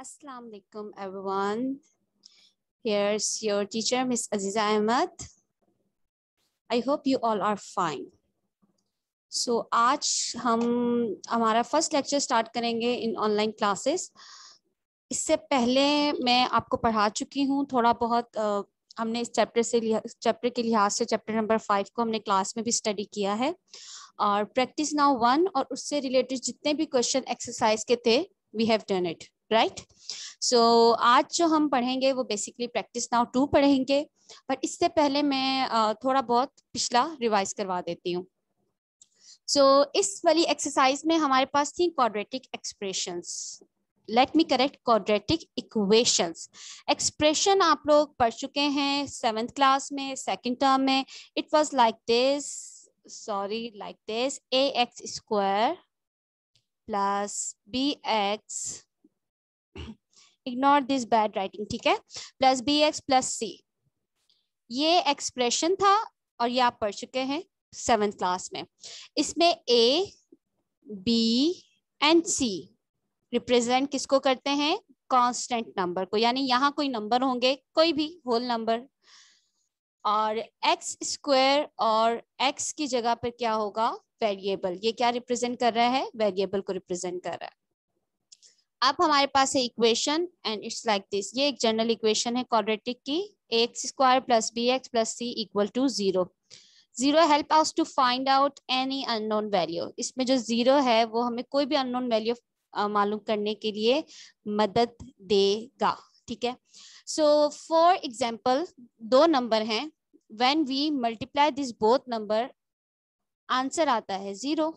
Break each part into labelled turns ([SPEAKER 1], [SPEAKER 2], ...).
[SPEAKER 1] Assalamu alaikum everyone. Here's your teacher, Miss Aziza Ahmed. I hope you all are fine. So आज हम हमारा first lecture start करेंगे इन online classes इससे पहले मैं आपको पढ़ा चुकी हूँ थोड़ा बहुत आ, हमने इस चैप्टर से चैप्टर के लिहाज से चैप्टर नंबर फाइव को हमने क्लास में भी स्टडी किया है और प्रैक्टिस नाउ वन और उससे रिलेटेड जितने भी क्वेश्चन एक्सरसाइज के थे we have done it right so आज जो हम पढ़ेंगे वो बेसिकली प्रैक्टिस नाउ टू पढ़ेंगे बट इससे पहले मैं थोड़ा बहुत पिछला रिवाइज करवा देती हूँ सो so, इस वाली एक्सरसाइज में हमारे पास थी quadratic expressions let me correct quadratic equations expression आप लोग पढ़ चुके हैं सेवेंथ क्लास में सेकंड टर्म में it was like this sorry like this a x square plus b x ignore this bad writing ठीक है plus b x plus c ये एक्सप्रेशन था और ये आप पढ़ चुके हैं सेवन क्लास में इसमें a b and c represent किसको करते हैं कांस्टेंट नंबर को यानी यहाँ कोई नंबर होंगे कोई भी होल नंबर और एक्स स्क्वायर और एक्स की जगह पर क्या होगा वेरिएबल ये क्या रिप्रेजेंट कर रहा है वेरिएबल को रिप्रेजेंट कर रहा है अब हमारे पास है equation and it's like this ये एक जनरल इक्वेशन है क्वाड्रेटिक की x square plus b x plus c equal to zero zero help out to find out any unknown value इसमें जो जीरो है वो हमें कोई भी अननोन वैल्यू मालूम करने के लिए मदद देगा ठीक है सो फॉर एग्जाम्पल दो नंबर हैं when we multiply this both number answer आता है जीरो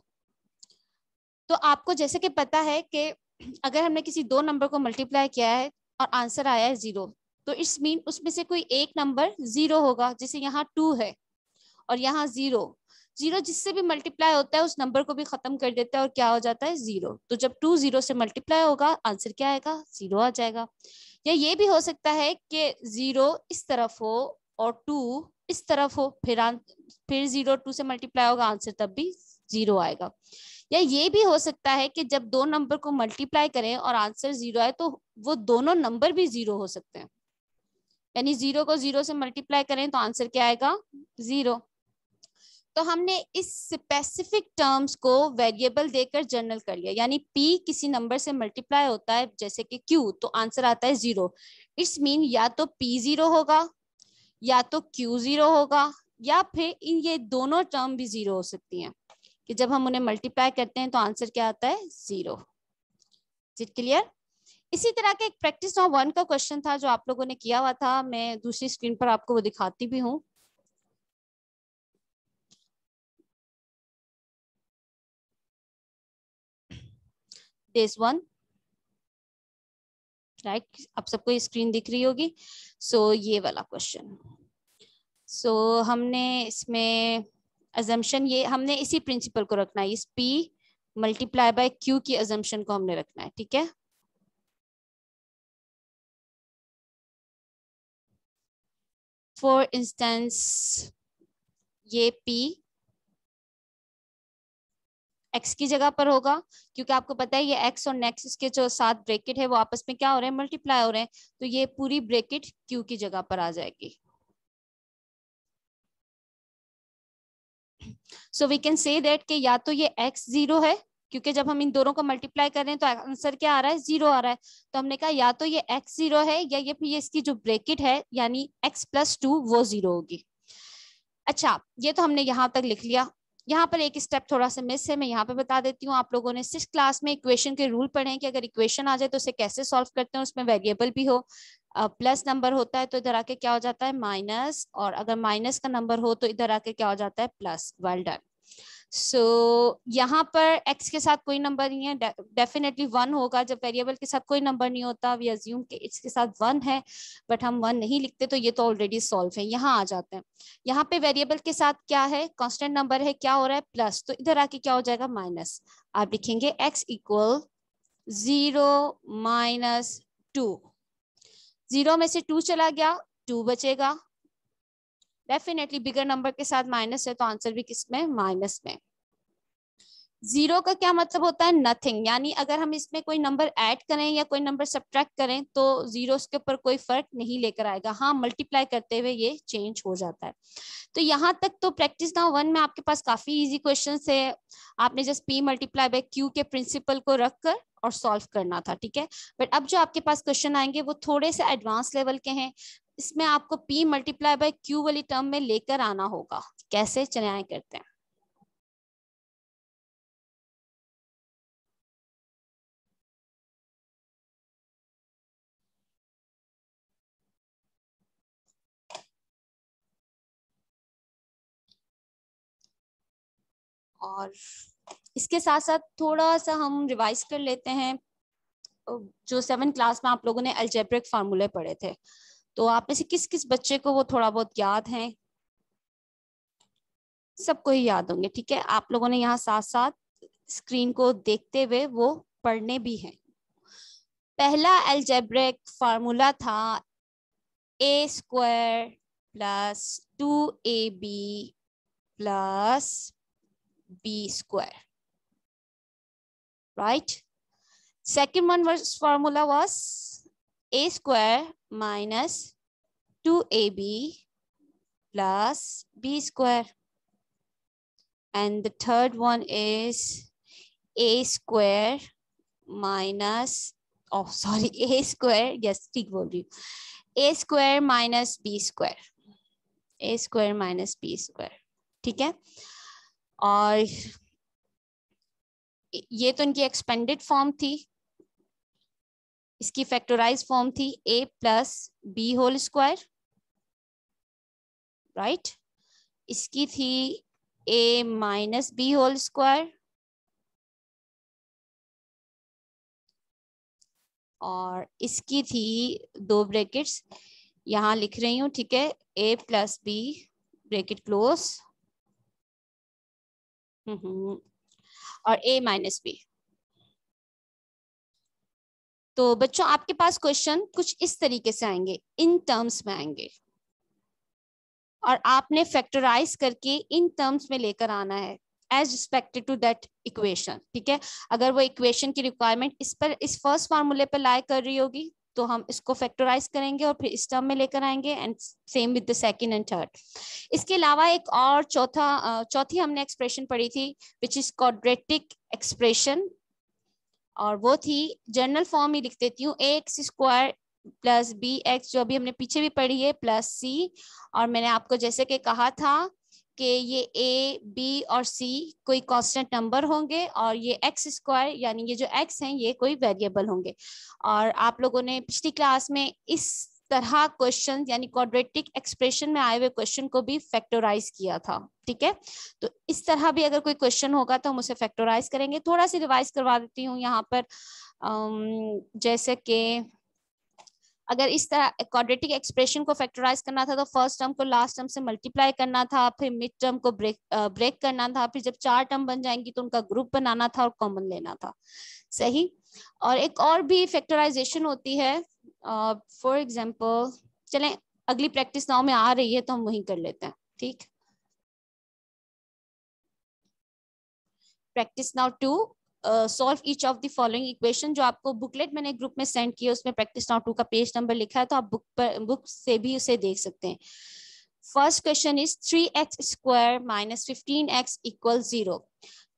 [SPEAKER 1] तो आपको जैसे कि पता है कि अगर हमने किसी दो नंबर को मल्टीप्लाई किया है और आंसर आया है जीरो तो इट्स मीन उसमें से कोई एक नंबर जीरो होगा जैसे यहाँ टू है और यहाँ जीरो जीरो जिससे भी मल्टीप्लाई होता है उस नंबर को भी खत्म कर देता है और क्या हो जाता है जीरो तो जब टू जीरो से मल्टीप्लाई होगा आंसर क्या आएगा जीरो आ जाएगा या ये भी हो सकता है कि जीरो इस तरफ हो और टू इस तरफ हो फिर फिर जीरो टू से मल्टीप्लाई होगा आंसर तब भी जीरो आएगा या ये भी हो सकता है कि जब दो नंबर को मल्टीप्लाई करें और आंसर जीरो आए तो वो दोनों नंबर भी जीरो हो सकते हैं यानी जीरो को जीरो से मल्टीप्लाई करें तो आंसर क्या आएगा जीरो तो हमने इस स्पेसिफिक टर्म्स को वेरिएबल देकर जर्नल कर लिया यानी p किसी नंबर से मल्टीप्लाई होता है जैसे कि q तो आंसर आता है जीरो इट्स मीन या तो p जीरो होगा या तो q जीरो होगा या फिर इन ये दोनों टर्म भी जीरो हो सकती हैं कि जब हम उन्हें मल्टीप्लाई करते हैं तो आंसर क्या आता है जीरो क्लियर इसी तरह का एक प्रैक्टिस नंबर वन का क्वेश्चन था जो आप लोगों ने किया हुआ था मैं दूसरी स्क्रीन पर आपको वो दिखाती भी हूँ दिस वन राइट आप सबको स्क्रीन दिख रही होगी सो so, ये वाला क्वेश्चन सो so, हमने इसमें एजम्पन ये हमने इसी प्रिंसिपल को रखना है इस पी मल्टीप्लाई बाय क्यू की एजम्पन को हमने रखना है ठीक है फॉर इंस्टेंस ये पी एक्स की जगह पर होगा क्योंकि आपको पता है ये एक्स और नेक्स्ट इसके जो सात ब्रेकेट है वो आपस में क्या हो रहे हैं मल्टीप्लाई हो रहे हैं तो ये पूरी ब्रेकेट क्यू की जगह पर आ जाएगी so we can say that कि या तो ये एक्स जीरो है क्योंकि जब हम इन दोनों को मल्टीप्लाई कर रहे हैं तो आंसर क्या आ रहा है जीरो आ रहा है तो हमने कहा या तो ये एक्स जीरो है या ये फिर इसकी जो ब्रेकिट है यानी एक्स प्लस टू वो जीरो होगी अच्छा ये तो हमने यहाँ तक लिख लिया यहाँ पर एक स्टेप थोड़ा सा मिस है मैं यहाँ पे बता देती हूँ आप लोगों ने सिक्स क्लास में इक्वेशन के रूल पढ़े हैं कि अगर इक्वेशन आ जाए तो उसे कैसे सॉल्व करते हैं उसमें वेरिएबल भी हो प्लस नंबर होता है तो इधर आके क्या हो जाता है माइनस और अगर माइनस का नंबर हो तो इधर आके क्या हो जाता है प्लस वेल डन सो यहाँ पर x के साथ कोई नंबर नहीं है डेफिनेटली वन होगा जब वेरिएबल के साथ कोई नंबर नहीं होता वी अज्यूम कि के साथ वन है बट हम वन नहीं लिखते तो ये तो ऑलरेडी सॉल्व है यहाँ आ जाते हैं यहाँ पे वेरिएबल के साथ क्या है कॉन्स्टेंट नंबर है क्या हो रहा है प्लस तो इधर आके क्या हो जाएगा माइनस आप लिखेंगे x equal zero minus two zero में से टू चला गया टू बचेगा डेफिनेटली बिगर नंबर के साथ माइनस है तो आंसर भी किस में माइनस में जीरो का क्या मतलब होता है नथिंग यानी अगर हम इसमें कोई नंबर ऐड करें या कोई नंबर सब्ट्रैक्ट करें तो जीरो के ऊपर कोई फर्क नहीं लेकर आएगा हाँ मल्टीप्लाई करते हुए ये चेंज हो जाता है तो यहाँ तक तो प्रैक्टिस नाउ वन में आपके पास काफी इजी क्वेश्चन है आपने just p multiply by q के प्रिंसिपल को रखकर और सॉल्व करना था ठीक है बट अब जो आपके पास क्वेश्चन आएंगे वो थोड़े से एडवांस लेवल के हैं इसमें आपको पी मल्टीप्लाई बाय क्यू वाली टर्म में लेकर आना होगा कैसे चले करते हैं और इसके साथ साथ थोड़ा सा हम रिवाइज कर लेते हैं जो सेवन क्लास में आप लोगों ने अल्जेब्रिक फार्मूले पढ़े थे तो आप में से किस किस बच्चे को वो थोड़ा बहुत याद है सबको ही याद होंगे ठीक है आप लोगों ने यहाँ साथ साथ स्क्रीन को देखते हुए वो पढ़ने भी हैं पहला एल्जेब्रिक फार्मूला था a square plus two a b plus b square right? Second one was formula was a square minus 2ab plus b square. And the third one is a square minus, oh, sorry, a square, yes, take value. a square minus b square. a square minus b square, ठीक है? और ये तो इनकी expanded form थी इसकी factorise form थी a plus b whole square right इसकी थी a minus b whole square और इसकी थी दो ब्रैकेट्स यहां लिख रही हूं ठीक है a plus b bracket close और ए माइनस बी तो बच्चों आपके पास क्वेश्चन कुछ इस तरीके से आएंगे इन टर्म्स में आएंगे और आपने फैक्टराइज करके इन टर्म्स में लेकर आना है as respected to that equation ठीक है अगर वो इक्वेशन की रिक्वायरमेंट इस पर इस फर्स्ट फार्मूले पर लाइक कर रही होगी तो हम इसको फैक्टराइज करेंगे और फिर इस टर्म में लेकर आएंगे and same with the second and third इसके अलावा एक और चौथा चौथी हमने एक्सप्रेशन पढ़ी थी विच इज क्वाड्रेटिक एक्सप्रेशन और वो थी जनरल फॉर्म ही लिख देती हूँ a x square plus b x जो अभी हमने पीछे भी पढ़ी है प्लस सी और मैंने आपको जैसे कि कहा था कि ये ए बी और सी कोई कांस्टेंट नंबर होंगे और ये एक्स स्क्वायर यानी ये जो एक्स हैं ये कोई वेरिएबल होंगे और आप लोगों ने पिछली क्लास में इस तरह क्वेश्चन यानी क्वाड्रेटिक एक्सप्रेशन में आए हुए क्वेश्चन को भी फैक्टोराइज किया था ठीक है तो इस तरह भी अगर कोई क्वेश्चन होगा तो हम उसे फैक्टोराइज करेंगे थोड़ा सा रिवाइज करवा देती हूँ यहाँ पर जैसे कि अगर इस तरह क्वाड्रेटिक एक्सप्रेशन को फैक्टराइज करना था तो फर्स्ट टर्म को लास्ट टर्म से मल्टीप्लाई करना था फिर मिड टर्म को ब्रेक ब्रेक करना था फिर जब चार टर्म बन जाएंगी तो उनका ग्रुप बनाना था और कॉमन लेना था सही और एक और भी फैक्टराइजेशन होती है फॉर एग्जाम्पल चले अगली प्रैक्टिस नाव में आ रही है तो हम वही कर लेते हैं ठीक practice now to solve each of the following equation जो आपको बुकलेट मैंने ग्रुप में सेंड किया उसमें प्रैक्टिस नाउ टू का पेज नंबर लिखा है तो आप बुक पर बुक से भी उसे देख सकते हैं first question is three x square minus fifteen x equal zero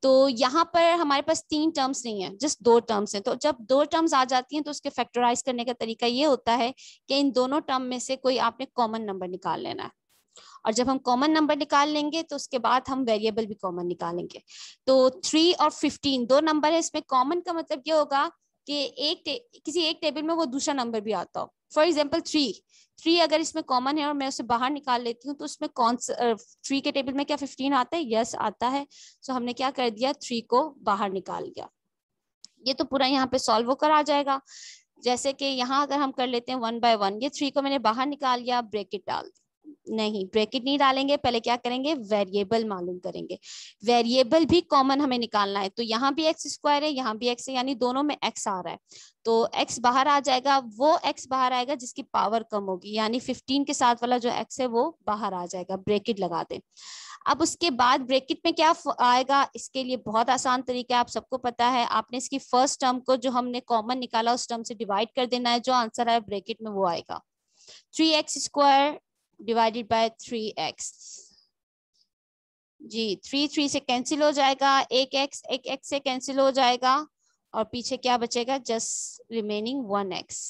[SPEAKER 1] तो यहाँ पर हमारे पास तीन टर्म्स नहीं है जस्ट दो टर्म्स हैं तो जब दो टर्म्स आ जाती हैं तो उसके फैक्टराइज करने का तरीका ये होता है कि इन दोनों टर्म में से कोई आपने कॉमन नंबर निकाल लेना है और जब हम कॉमन नंबर निकाल लेंगे तो उसके बाद हम वेरिएबल भी कॉमन निकालेंगे तो थ्री और फिफ्टीन दो नंबर है इसमें कॉमन का मतलब ये होगा कि एक किसी एक टेबल में वो दूसरा नंबर भी आता हो फॉर एग्जाम्पल थ्री थ्री अगर इसमें कॉमन है और मैं उसे बाहर निकाल लेती हूँ तो उसमें कौन थ्री के टेबल में क्या फिफ्टीन आता है यस yes, आता है सो so, हमने क्या कर दिया थ्री को बाहर निकाल लिया ये तो पूरा यहाँ पे सॉल्व होकर आ जाएगा जैसे कि यहाँ अगर हम कर लेते हैं वन बाय वन ये थ्री को मैंने बाहर निकाल लिया ब्रेकेट डाल दिया नहीं ब्रैकेट नहीं डालेंगे पहले क्या करेंगे वेरिएबल मालूम करेंगे वेरिएबल भी कॉमन हमें निकालना है तो यहाँ भी एक्स स्क्वायर है यहाँ भी एक्स है यानी दोनों में एक्स आ रहा है तो एक्स बाहर आ जाएगा वो एक्स बाहर आएगा जिसकी पावर कम होगी यानी फिफ्टीन के साथ वाला जो एक्स है वो बाहर आ जाएगा ब्रेकिट लगा दे अब उसके बाद ब्रेकिट में क्या आएगा इसके लिए बहुत आसान तरीका है आप सबको पता है आपने इसकी फर्स्ट टर्म को जो हमने कॉमन निकाला उस टर्म से डिवाइड कर देना है जो आंसर आया ब्रेकिट में वो आएगा three x square divided by three x जी थ्री थ्री से कैंसिल हो जाएगा एक एक्स एक एक्स से कैंसिल हो जाएगा और पीछे क्या बचेगा जस्ट रिमेनिंग वन एक्स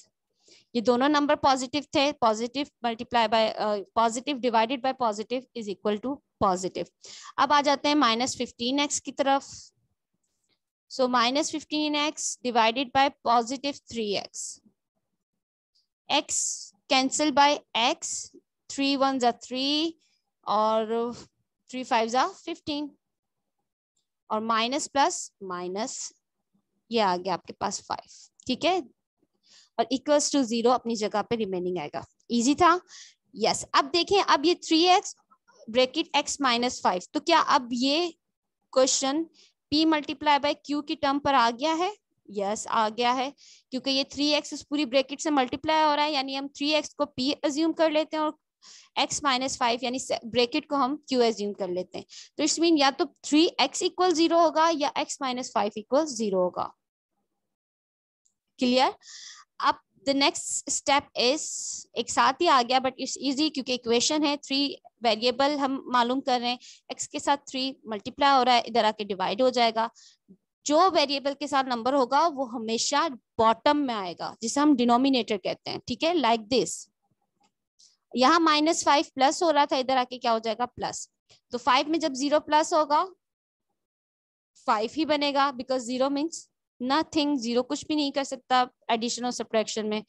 [SPEAKER 1] ये दोनों नंबर पॉजिटिव थे positive multiply by positive divided by positive is equal to positive अब आ जाते हैं माइनस फिफ्टीन एक्स की तरफ so minus fifteen x divided by positive three x x cancel by x three one जा three और three five ज़ा fifteen और माइनस प्लस माइनस ये आ गया आपके पास फाइव ठीक है और इक्वल्स टू जीरो अपनी जगह पे रिमेनिंग आएगा इजी था यस yes. अब देखें अब ये three x bracket x minus five तो क्या अब ये question p multiply by q की टर्म पर आ गया है यस yes, आ गया है क्योंकि ये थ्री एक्स पूरी ब्रेकिट से मल्टीप्लाई हो रहा है यानी हम थ्री एक्स को पी एज्यूम कर लेते हैं और एक्स माइनस फाइव यानी ब्रेकेट को हम क्यू एज्यूम कर लेते हैं तो इट्स मीन या तो थ्री एक्स इक्वल जीरो होगा या x minus five equal zero होगा क्लियर अब द नेक्स्ट स्टेप इज एक साथ ही आ गया बट इट्स इजी क्योंकि इक्वेशन है थ्री वेरिएबल हम मालूम कर रहे हैं एक्स के साथ थ्री मल्टीप्लाई हो रहा है इधर आके डिवाइड हो जाएगा जो वेरिएबल के साथ नंबर होगा वो हमेशा बॉटम में आएगा जिसे हम डिनोमिनेटर कहते हैं ठीक है लाइक दिस यहाँ माइनस फाइव प्लस हो रहा था इधर आके क्या हो जाएगा प्लस तो फाइव में जब जीरो प्लस होगा फाइव ही बनेगा because zero means nothing zero कुछ भी नहीं कर सकता एडिशन और सब्ट्रैक्शन में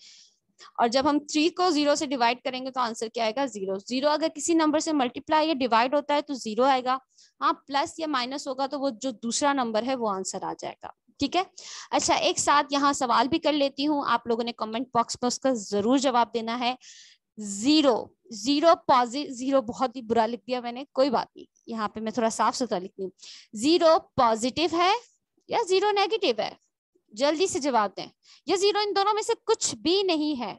[SPEAKER 1] और जब हम थ्री को जीरो से डिवाइड करेंगे तो आंसर क्या आएगा जीरो जीरो अगर किसी नंबर से मल्टीप्लाई या डिवाइड होता है तो जीरो आएगा हाँ प्लस या माइनस होगा तो वो जो दूसरा नंबर है वो आंसर आ जाएगा ठीक है अच्छा एक साथ यहाँ सवाल भी कर लेती हूँ आप लोगों ने कमेंट बॉक्स में उसका जरूर जवाब देना है जीरो जीरो पॉजिटिव जीरो बहुत ही बुरा लिख दिया मैंने कोई बात नहीं यहाँ पे मैं थोड़ा साफ सुथरा लिखती हूँ जीरो पॉजिटिव है या जीरो नेगेटिव है जल्दी से जवाब दें या जीरो इन दोनों में से कुछ भी नहीं है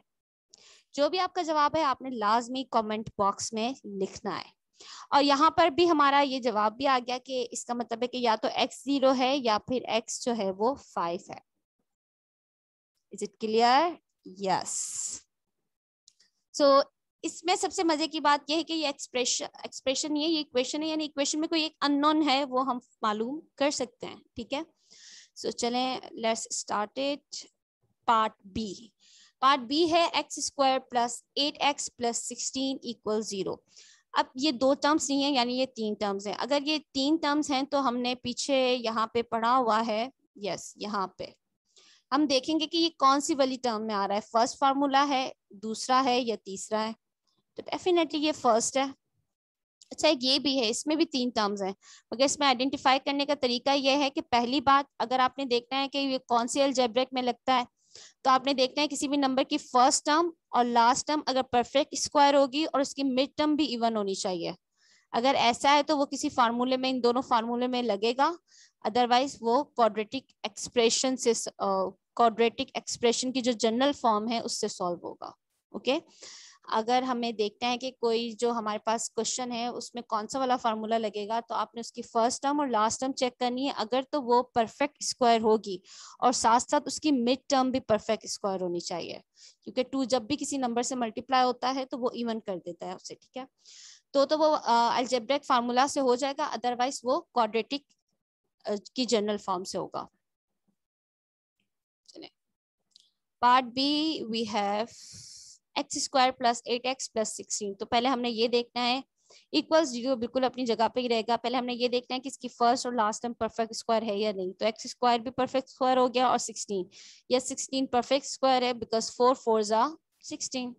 [SPEAKER 1] जो भी आपका जवाब है आपने लाजमी कमेंट बॉक्स में लिखना है और यहाँ पर भी हमारा ये जवाब भी आ गया कि इसका मतलब है कि या तो एक्स जीरो है या फिर एक्स जो है वो फाइव है is it clear yes so so, इसमें सबसे मजे की बात यह है कि ये एक्सप्रेशन एक्सप्रेशन ये ये इक्वेशन है यानी इक्वेशन में कोई एक अननोन है वो हम मालूम कर सकते हैं ठीक है सो so, चलें let's start it part b part b है x square plus eight x plus sixteen equal zero अब ये दो टर्म्स नहीं है यानी ये तीन टर्म्स हैं अगर ये तीन टर्म्स हैं तो हमने पीछे यहाँ पे पढ़ा हुआ है यस yes, यहाँ पे हम देखेंगे कि ये कौन सी वाली टर्म में आ रहा है फर्स्ट फार्मूला है दूसरा है या तीसरा है तो डेफिनेटली ये फर्स्ट है अच्छा ये भी है इसमें भी तीन टर्म्स हैं मगर इसमें आइडेंटिफाई करने का तरीका यह है कि पहली बात अगर आपने देखना है कि ये कौन सी एलजेब्रिक में लगता है तो आपने देखना है किसी भी नंबर की फर्स्ट टर्म और लास्ट टर्म अगर परफेक्ट स्क्वायर होगी और उसकी मिड टर्म भी इवन होनी चाहिए अगर ऐसा है तो वो किसी फार्मूले में इन दोनों फार्मूले में लगेगा अदरवाइज वो क्वाड्रेटिक एक्सप्रेशन से क्वाड्रेटिक एक्सप्रेशन की जो जनरल फॉर्म है उससे सॉल्व होगा ओके okay? अगर हमें देखते हैं कि कोई जो हमारे पास क्वेश्चन है उसमें कौन सा वाला फार्मूला लगेगा तो आपने उसकी फर्स्ट टर्म और लास्ट टर्म चेक करनी है अगर तो वो परफेक्ट स्क्वायर होगी और साथ साथ उसकी मिड टर्म भी परफेक्ट स्क्वायर होनी चाहिए क्योंकि टू जब भी किसी नंबर से मल्टीप्लाई होता है तो वो इवन कर देता है उसे ठीक है तो तो वो अल्जेब्रिक फार्मूला से हो जाएगा अदरवाइज वो क्वाड्रेटिक की जनरल फॉर्म से होगा part b we have x square plus eight x plus sixteen तो पहले हमने ये देखना है इक्वल जीरो बिल्कुल अपनी जगह पे ही रहेगा पहले हमने ये देखना है कि इसकी फर्स्ट और लास्ट टर्म परफेक्ट स्क्वायर है या नहीं तो एक्स स्क्वायर भी परफेक्ट स्क्वायर हो गया और सिक्सटीन या सिक्सटीन परफेक्ट स्क्वायर है बिकॉज फोर फोर जा सिक्सटीन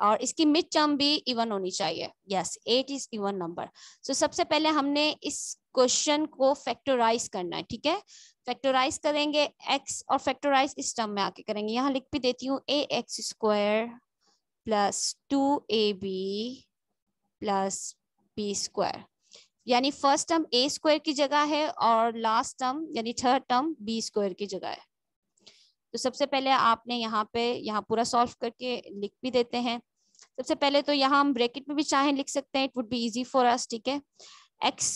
[SPEAKER 1] और इसकी मिड टर्म भी इवन होनी चाहिए yes eight is even number so सबसे पहले हमने इस क्वेश्चन को फैक्टोराइज करना है ठीक है फैक्टोराइज करेंगे एक्स और फैक्टोराइज इस टर्म में आके करेंगे यहाँ लिख भी देती हूँ a x square plus two a b plus b square यानी फर्स्ट टर्म ए स्क्वायर की जगह है और लास्ट टर्म यानी थर्ड टर्म बी स्क्वायर की जगह है तो सबसे पहले आपने यहाँ पे यहाँ पूरा सॉल्व करके लिख भी देते हैं सबसे पहले तो यहाँ हम ब्रैकेट में भी चाहे लिख सकते हैं it would be easy for us ठीक है एक्स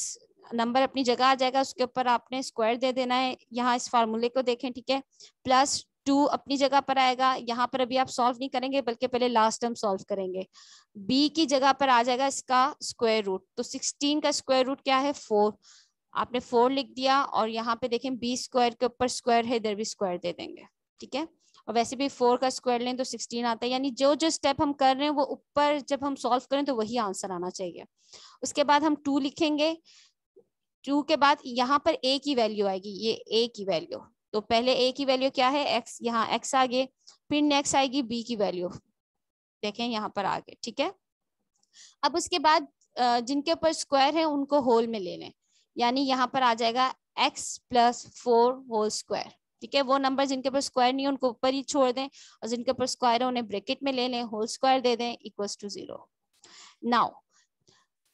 [SPEAKER 1] नंबर अपनी जगह आ जाएगा उसके ऊपर आपने स्क्वायर दे देना है यहाँ इस फार्मूले को देखें ठीक है प्लस टू अपनी जगह पर आएगा यहाँ पर अभी आप सॉल्व नहीं करेंगे बल्कि पहले लास्ट टर्म सॉल्व करेंगे बी की जगह पर आ जाएगा इसका स्क्वायर रूट तो सिक्सटीन का स्क्वायर रूट क्या है फोर आपने फोर लिख दिया और यहाँ पे देखें बी स्क्वायर के ऊपर स्क्वायर है इधर भी स्क्वायर दे देंगे ठीक है और वैसे भी फोर का स्क्वायर लें तो सिक्सटीन आता है यानी जो जो स्टेप हम कर रहे हैं वो ऊपर जब हम सॉल्व करें तो वही आंसर आना चाहिए उसके बाद हम टू लिखेंगे टू के बाद यहाँ पर ए की वैल्यू आएगी ये ए की वैल्यू तो पहले ए की वैल्यू क्या है एक्स यहाँ एक्स आगे फिर नेक्स्ट आएगी बी की वैल्यू देखें यहाँ पर आगे ठीक है अब उसके बाद जिनके ऊपर स्क्वायर है उनको होल में लेने यानी यहाँ पर आ जाएगा x plus four whole square ठीक है वो नंबर जिनके ऊपर स्क्वायर नहीं है उनको ऊपर ही छोड़ दें और जिनके ऊपर स्क्वायर है उन्हें ब्रेकेट में ले लें होल स्क्वायर दे दें इक्वल टू जीरो नाउ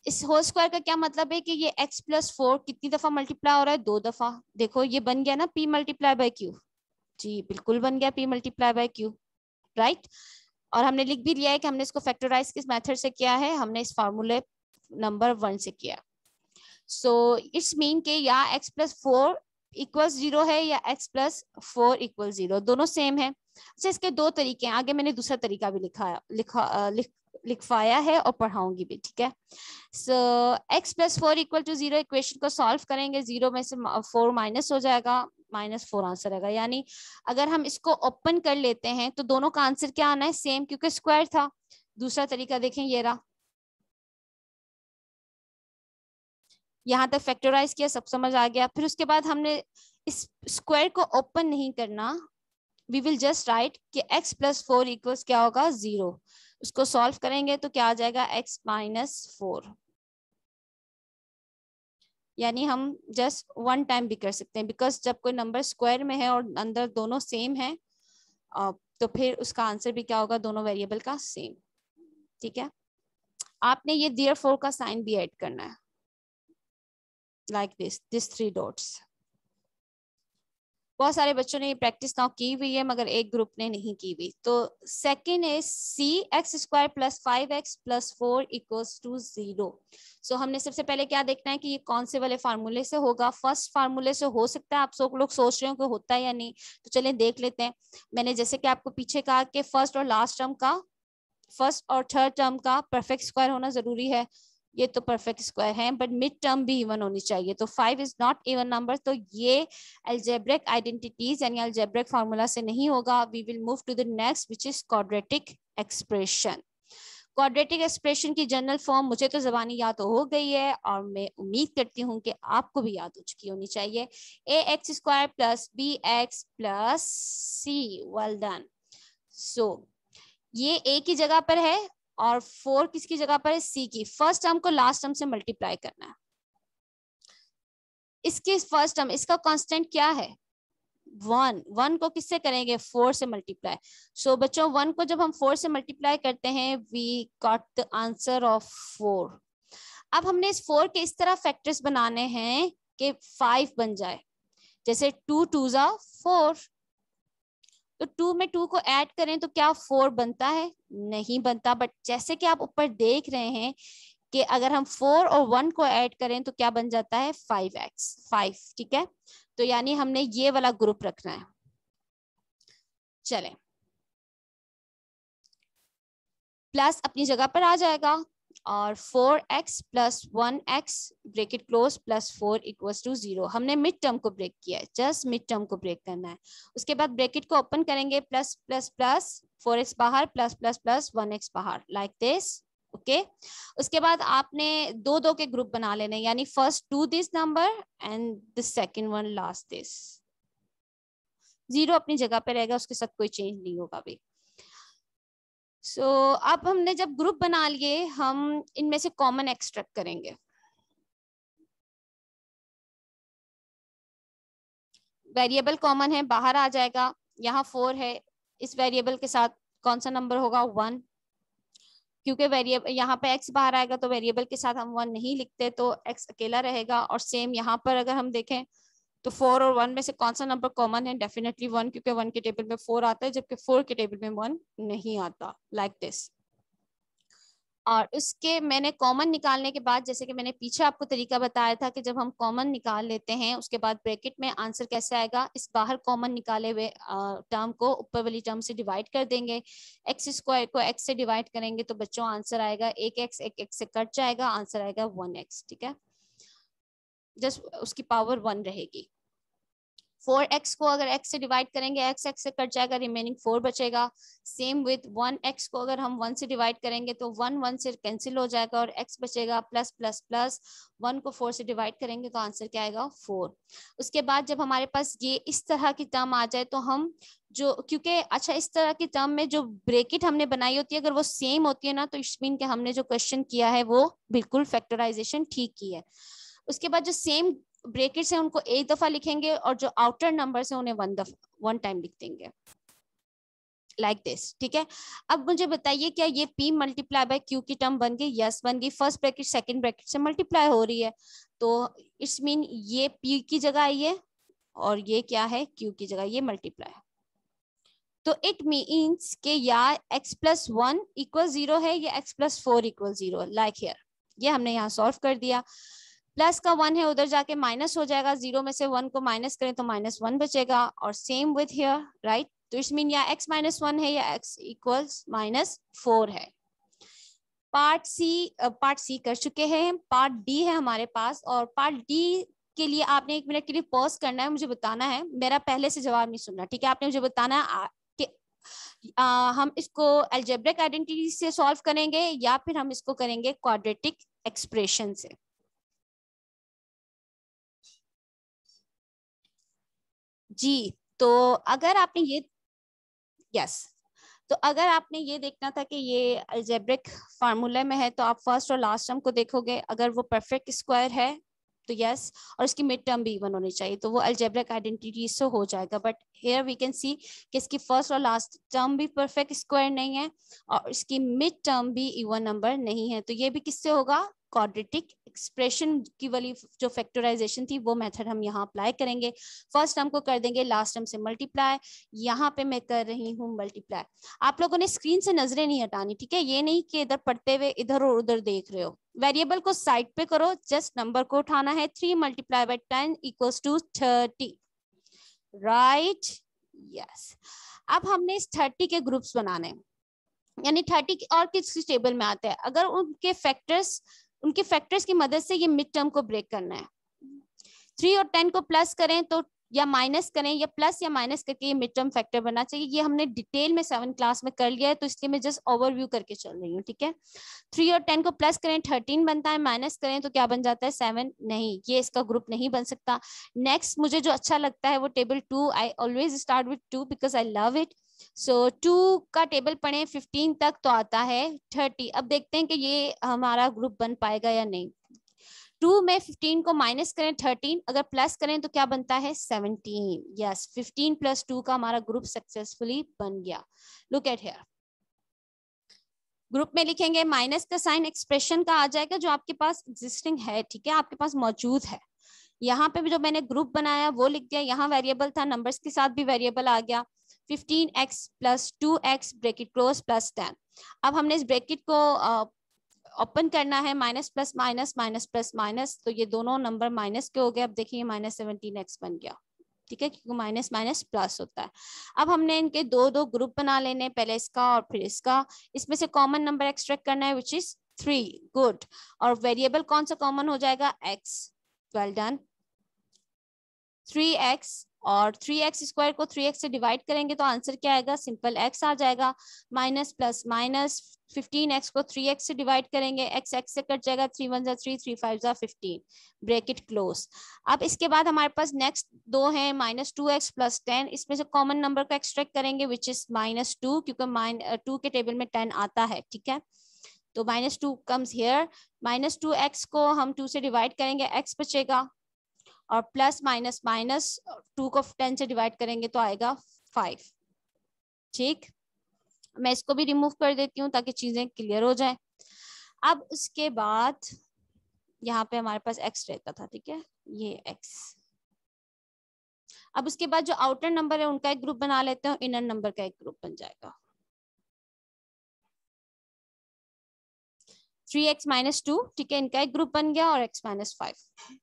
[SPEAKER 1] इस होल स्क्वायर का क्या मतलब है कि ये x प्लस फोर कितनी दफा मल्टीप्लाई हो रहा है दो दफा देखो ये बन गया ना p मल्टीप्लाई बाय q जी बिल्कुल बन गया p multiply by q right और हमने लिख भी लिया है कि हमने इसको फैक्टराइज किस मेथड से किया है हमने इस फॉर्मूले नंबर वन से किया सो इट्स मीन के या x plus four equals zero है या x plus four equal zero दोनों सेम है अच्छा इसके दो तरीके हैं आगे मैंने दूसरा तरीका भी लिखा लिखा लिख लिखवाया है और पढ़ाऊंगी भी ठीक है so x plus four equal to zero equation को सॉल्व करेंगे जीरो में से फोर माइनस हो जाएगा माइनस फोर आंसर आएगा यानी अगर हम इसको ओपन कर लेते हैं तो दोनों का आंसर क्या आना है सेम क्योंकि स्क्वायर था दूसरा तरीका देखें ये रहा यहाँ तक फैक्टराइज किया सब समझ आ गया फिर उसके बाद हमने इस स्क्वायर को ओपन नहीं करना वी विल जस्ट राइट कि x प्लस फोर इक्वल क्या होगा जीरो उसको सॉल्व करेंगे तो क्या आ जाएगा x माइनस फोर यानी हम जस्ट वन टाइम भी कर सकते हैं बिकॉज जब कोई नंबर स्क्वायर में है और अंदर दोनों सेम है तो फिर उसका आंसर भी क्या होगा दोनों वेरिएबल का सेम ठीक है आपने ये दियर फोर का साइन भी ऐड करना है like this this three dots बहुत सारे बच्चों ने ये प्रैक्टिस नाउ की हुई है मगर एक ग्रुप ने नहीं की हुई तो second is c x square plus five x plus four equals to zero so हमने सबसे पहले क्या देखना है कि ये कौन से वाले फार्मूले से होगा फर्स्ट फार्मूले से हो सकता है आप सब लोग सोच रहे हो कि होता है या नहीं तो चलिए देख लेते हैं मैंने जैसे कि आपको पीछे कहा कि फर्स्ट और लास्ट टर्म का फर्स्ट और थर्ड टर्म का परफेक्ट स्क्वायर होना जरूरी है ये तो परफेक्ट स्क्वायर है बट मिड टर्म भी इवन होनी चाहिए तो five is not even number तो ये अल्जेब्रिक आइडेंटिटीज यानी अल्जेब्रिक फार्मूला से नहीं होगा we will move to the next which is quadratic expression quadratic expression की जनरल फॉर्म मुझे तो जबानी याद हो गई है और मैं उम्मीद करती हूँ कि आपको भी याद हो चुकी होनी चाहिए a x square plus b x plus c well done so ये ए की जगह पर है और फोर किसकी जगह पर है सी की फर्स्ट टर्म को लास्ट टर्म से मल्टीप्लाई करना है इसकी फर्स्ट टर्म इसका कांस्टेंट क्या है वन वन को किससे करेंगे फोर से मल्टीप्लाई सो so, बच्चों वन को जब हम फोर से मल्टीप्लाई करते हैं we got the answer of four अब हमने इस फोर के इस तरह फैक्टर्स बनाने हैं कि फाइव बन जाए जैसे टू टू जा फोर तो टू में टू को ऐड करें तो क्या फोर बनता है नहीं बनता बट जैसे कि आप ऊपर देख रहे हैं कि अगर हम फोर और वन को ऐड करें तो क्या बन जाता है फाइव एक्स फाइव ठीक है तो यानी हमने ये वाला ग्रुप रखना है चले प्लस अपनी जगह पर आ जाएगा और 4x plus one x bracket close plus four equal to zero हमने मिड टर्म को ब्रेक किया है जस्ट मिड टर्म को ब्रेक करना है उसके बाद ब्रेकेट को ओपन करेंगे plus plus plus four x बाहर plus plus plus one x बाहर लाइक दिस ओके उसके बाद आपने दो दो के ग्रुप बना लेने यानी first two this number and the second one last this zero अपनी जगह पे रहेगा उसके साथ कोई चेंज नहीं होगा भाई सो so, अब हमने जब ग्रुप बना लिए हम इनमें से कॉमन एक्सट्रैक्ट करेंगे वेरिएबल कॉमन है बाहर आ जाएगा यहाँ फोर है इस वेरिएबल के साथ कौन सा नंबर होगा वन क्योंकि वेरिएबल यहाँ पे एक्स बाहर आएगा तो वेरिएबल के साथ हम वन नहीं लिखते तो एक्स अकेला रहेगा और सेम यहाँ पर अगर हम देखें तो फोर और वन में से कौन सा नंबर कॉमन है डेफिनेटली वन क्योंकि वन के टेबल में फोर आता है जबकि फोर के टेबल में वन नहीं आता लाइक like दिस और उसके मैंने कॉमन निकालने के बाद जैसे कि मैंने पीछे आपको तरीका बताया था कि जब हम कॉमन निकाल लेते हैं उसके बाद ब्रैकेट में आंसर कैसे आएगा इस बाहर कॉमन निकाले हुए टर्म को ऊपर वाली टर्म से डिवाइड कर देंगे एक्स स्क्वायर को एक्स से डिवाइड करेंगे तो बच्चों आंसर आएगा एक एक्स एक एक्स से कट जाएगा आंसर आएगा वन एक्स ठीक है जस्ट उसकी पावर वन रहेगी फोर एक्स को अगर एक्स से डिवाइड करेंगे एक्स एक्स से कट जाएगा रिमेनिंग फोर बचेगा सेम विथ वन एक्स को अगर हम वन से डिवाइड करेंगे तो वन वन से कैंसिल हो जाएगा और एक्स बचेगा प्लस प्लस प्लस वन को फोर से डिवाइड करेंगे तो आंसर क्या आएगा फोर उसके बाद जब हमारे पास ये इस तरह की टर्म आ जाए तो हम जो क्योंकि अच्छा इस तरह की टर्म में जो ब्रेकिट हमने बनाई होती है अगर वो सेम होती है ना तो इट्स मीन के हमने जो क्वेश्चन किया है वो बिल्कुल फैक्टराइजेशन ठीक की है उसके बाद जो सेम ब्रेकेट्स हैं उनको एक दफा लिखेंगे और जो आउटर नंबर है उन्हें वन दफा वन टाइम लिख देंगे लाइक दिस ठीक है अब मुझे बताइए क्या ये पी मल्टीप्लाई बाय क्यू की टर्म बन गई यस yes, बन गई फर्स्ट ब्रैकेट सेकंड ब्रैकेट से मल्टीप्लाई हो रही है तो इट्स मीन ये पी की जगह आई है और ये क्या है क्यू की जगह ये मल्टीप्लाई तो इट मीन्स के या x plus one equal zero है या x plus four equal zero like here ये हमने यहाँ सॉल्व कर दिया प्लस का वन है उधर जाके माइनस हो जाएगा जीरो में से वन को माइनस करें तो माइनस वन बचेगा और सेम विथ हियर राइट तो इस मीन या एक्स माइनस वन है या एक्स इक्वल्स माइनस फोर है पार्ट सी पार्ट सी कर चुके हैं पार्ट डी है हमारे पास और पार्ट डी के लिए आपने एक मिनट के लिए पॉज करना है मुझे बताना है मेरा पहले से जवाब नहीं सुनना ठीक है आपने मुझे बताना है कि आ, हम इसको एल्जेब्रिक आइडेंटिटी से सॉल्व करेंगे या फिर हम इसको करेंगे क्वाड्रेटिक एक्सप्रेशन से जी तो अगर आपने ये यस तो अगर आपने ये देखना था कि ये अल्जेब्रिक फार्मूला में है तो आप फर्स्ट और लास्ट टर्म को देखोगे अगर वो परफेक्ट स्क्वायर है तो यस और इसकी मिड टर्म भी इवन होनी चाहिए तो वो अल्जेब्रिक आइडेंटिटी से हो जाएगा but here we can see कि इसकी फर्स्ट और लास्ट टर्म भी परफेक्ट स्क्वायर नहीं है और इसकी मिड टर्म भी इवन नंबर नहीं है तो ये भी किससे होगा क्वाड्रेटिक एक्सप्रेशन की वाली जो फैक्टराइजेशन थी वो मेथड हम यहाँ अप्लाई करेंगे फर्स्ट टर्म को कर देंगे लास्ट टर्म से मल्टीप्लाई यहाँ पे मैं कर रही हूँ मल्टीप्लाई आप लोगों ने स्क्रीन से नजरें नहीं हटानी ठीक है ये नहीं कि इधर पढ़ते हुए इधर और उधर देख रहे हो वेरिएबल को साइड पे करो जस्ट नंबर को उठाना है three multiply by ten equals to thirty right yes अब हमने इस थर्टी के ग्रुप्स बनाने यानी थर्टी और किस टेबल में आते हैं अगर उनके फैक्टर्स उनके फैक्टर्स की मदद से ये मिड टर्म को ब्रेक करना है थ्री और टेन को प्लस करें तो या माइनस करें या प्लस या माइनस करके ये मिड टर्म फैक्टर बनना चाहिए ये हमने डिटेल में सेवन क्लास में कर लिया है तो इसलिए मैं जस्ट ओवरव्यू करके चल रही हूँ ठीक है थ्री और टेन को प्लस करें थर्टीन बनता है माइनस करें तो क्या बन जाता है सेवन नहीं ये इसका ग्रुप नहीं बन सकता नेक्स्ट मुझे जो अच्छा लगता है वो table two I always start with two because I love it so so, two का टेबल पढ़े फिफ्टीन तक तो आता है थर्टी अब देखते हैं कि ये हमारा ग्रुप बन पाएगा या नहीं टू में फिफ्टीन को माइनस करें थर्टीन अगर प्लस करें तो क्या बनता है seventeen yes fifteen plus two का हमारा ग्रुप सक्सेसफुली बन गया लुक एट हेयर ग्रुप में लिखेंगे माइनस का साइन एक्सप्रेशन का आ जाएगा जो आपके पास एग्जिस्टिंग है ठीक है आपके पास मौजूद है यहाँ पे भी जो मैंने ग्रुप बनाया वो लिख दिया यहाँ वेरिएबल था नंबर्स के साथ भी वेरिएबल आ गया fifteen x plus two x bracket close plus ten अब हमने इस ब्रेकिट को ओपन uh, करना है minus plus minus minus plus minus तो ये दोनों नंबर माइनस के हो गए अब देखिए माइनस सेवनटीन एक्स बन गया ठीक है क्योंकि माइनस माइनस प्लस होता है अब हमने इनके दो दो ग्रुप बना लेने पहले इसका और फिर इसका इसमें से कॉमन नंबर एक्सट्रैक्ट करना है विच इज थ्री गुड और वेरिएबल कौन सा कॉमन हो जाएगा x well done three x और थ्री एक्स स्क्वायर को थ्री एक्स से डिवाइड करेंगे तो आंसर क्या आएगा सिंपल एक्स आ जाएगा minus plus minus fifteen x को थ्री एक्स से डिवाइड करेंगे एक्स एक्स से कट जाएगा थ्री वन जा थ्री थ्री फाइव जा फिफ्टीन ब्रेक इट क्लोज अब इसके बाद हमारे पास नेक्स्ट दो हैं minus two x plus ten इसमें से कॉमन नंबर को एक्सट्रैक्ट करेंगे विच इज माइनस टू क्योंकि टू uh, के टेबल में टेन आता है ठीक है तो minus two comes here minus two x को हम टू से डिवाइड करेंगे एक्स बचेगा और प्लस माइनस माइनस टू को टेन से डिवाइड करेंगे तो आएगा फाइव ठीक मैं इसको भी रिमूव कर देती हूँ ताकि चीजें क्लियर हो जाए अब उसके बाद यहाँ पे हमारे पास एक्स रहता था ठीक है ये एक्स अब उसके बाद जो आउटर नंबर है उनका एक ग्रुप बना लेते हैं इनर नंबर का एक ग्रुप बन जाएगा थ्री एक्स माइनस टू ठीक है इनका एक ग्रुप बन गया और एक्स माइनस फाइव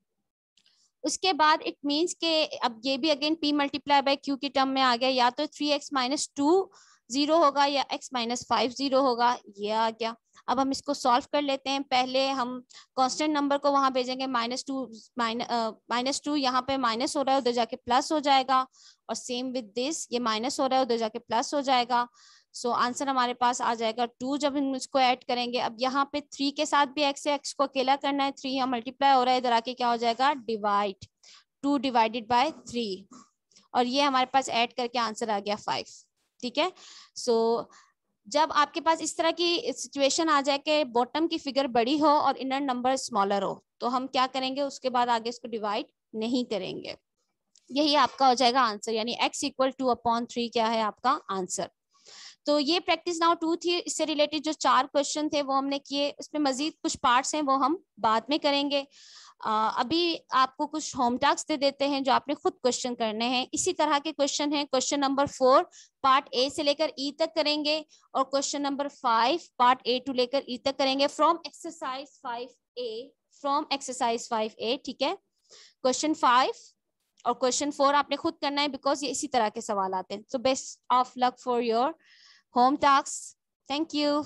[SPEAKER 1] उसके बाद इट मीन्स के अब ये भी again p multiply by q की टर्म में आ गया या तो three x minus two zero होगा या एक्स माइनस फाइव जीरो होगा ये आ गया अब हम इसको सॉल्व कर लेते हैं पहले हम कांस्टेंट नंबर को वहां भेजेंगे माइनस टू माइनस टू यहाँ पे माइनस हो रहा है उधर जाके प्लस हो जाएगा और सेम विद दिस ये माइनस हो रहा है उधर जाके प्लस हो जाएगा सो so, आंसर हमारे पास आ जाएगा टू जब हम इसको ऐड करेंगे अब यहाँ पे थ्री के साथ भी एक्स है एक्स को अकेला करना है थ्री यहाँ मल्टीप्लाई हो रहा है इधर आके क्या हो जाएगा divide two divided by three और ये हमारे पास ऐड करके आंसर आ गया फाइव ठीक है सो जब आपके पास इस तरह की सिचुएशन आ जाए कि बॉटम की फिगर बड़ी हो और इनर नंबर स्मॉलर हो तो हम क्या करेंगे उसके बाद आगे इसको डिवाइड नहीं करेंगे यही आपका हो जाएगा आंसर यानी x equal to upon three क्या है आपका आंसर तो ये प्रैक्टिस नाउ टू थी इससे रिलेटेड जो चार क्वेश्चन थे वो हमने किए उसमें मजीद कुछ पार्ट्स हैं वो हम बाद में करेंगे Uh, अभी आपको कुछ होम टास्क दे देते हैं जो आपने खुद क्वेश्चन करने हैं इसी तरह के क्वेश्चन हैं question number four part A से लेकर ई e तक करेंगे और question number five part A to लेकर ई e तक करेंगे from exercise five A from exercise five A ठीक है क्वेश्चन फाइव और क्वेश्चन फोर आपने खुद करना है बिकॉज ये इसी तरह के सवाल आते हैं so best of luck for your home talks Thank you.